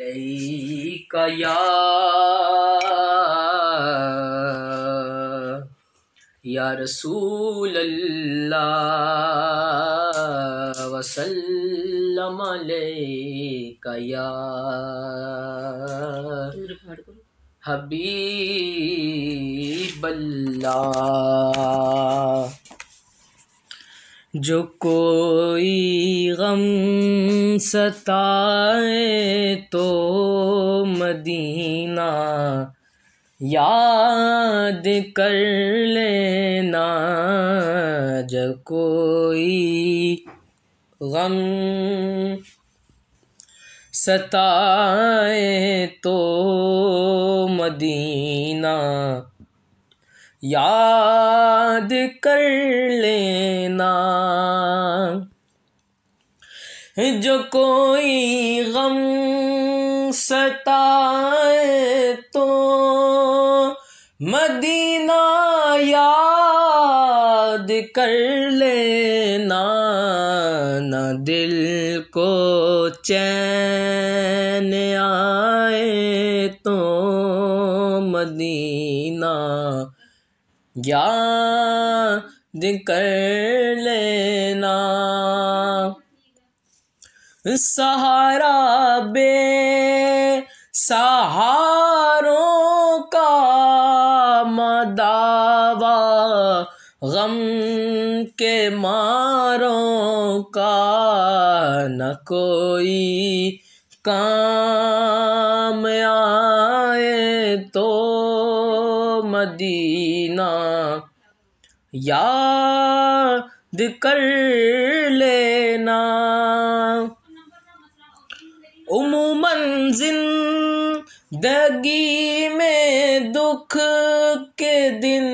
عليك يا يا رسول الله وسلم عليك يا हबीब अल्लाह जो कोई गम सताए तो मदीना याद कर लेना जब कोई गम सताए तो मदीना याद कर लेना जो कोई गम सताए तो मदीना याद कर लेना न दिल को चैन आए तो मदीना याद कर लेना सहारा बे सहारों का मदावा गम के मारों का न कोई काम आए तो मदीना याद कर ले दगी में दुख के दिन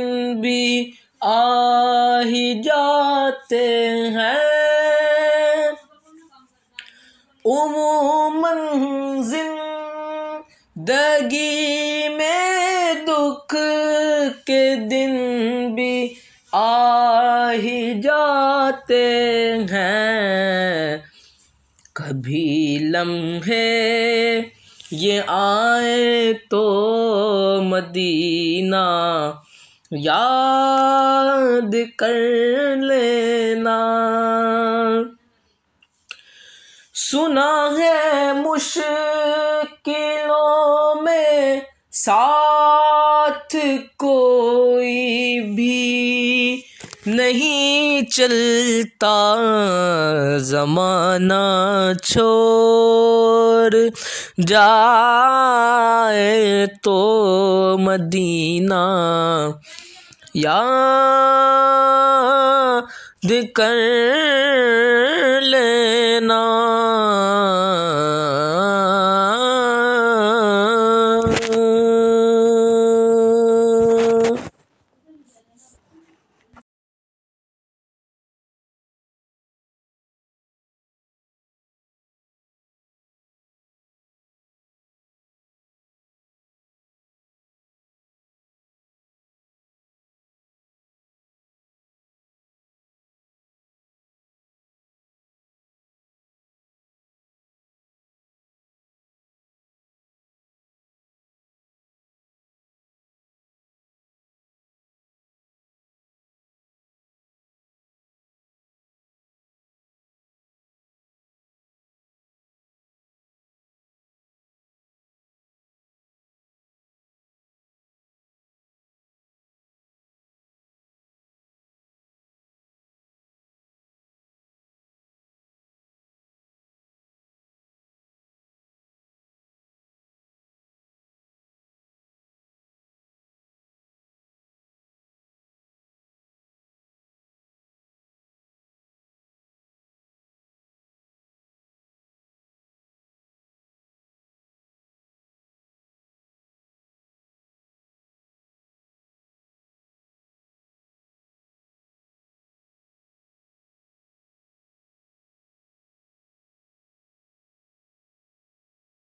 भी आ ही जाते हैं उमूमन जिंदगी में दुख के दिन भी आ ही जाते हैं कभी लम्हे ये आए तो मदीना याद कर लेना सुना है मुश्किलों में साथ कोई भी नहीं चलता जमाना छोर जाए तो मदीना याद कर लेना